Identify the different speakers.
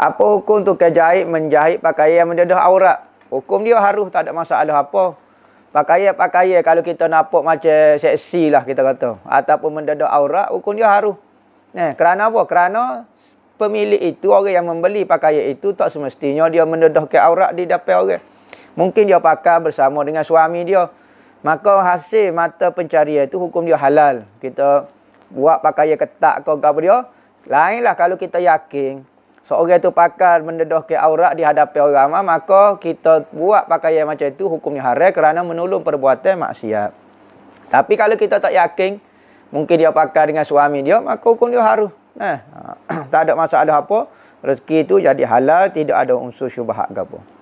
Speaker 1: apa hukum tu kejahit menjahit pakaian mendedah aurat hukum dia harus tak ada masalah apa pakaian-pakaian kalau kita nampak macam seksi lah kita kata ataupun mendedah aurat hukum dia harus eh, kerana apa? kerana pemilik itu orang yang membeli pakaian itu tak semestinya dia mendedah ke aurat di depan orang mungkin dia pakai bersama dengan suami dia maka hasil mata pencarian itu hukum dia halal kita buat pakaian ketak ke apa dia lainlah kalau kita yakin seorang tu pakar mendedahkan aurat di hadapan orang ramai maka kita buat pakaian macam itu hukumnya haram kerana menolong perbuatan maksiat tapi kalau kita tak yakin mungkin dia pakar dengan suami dia maka hukum dia haram nah tak ada masalah apa rezeki itu jadi halal tidak ada unsur syubhat gapo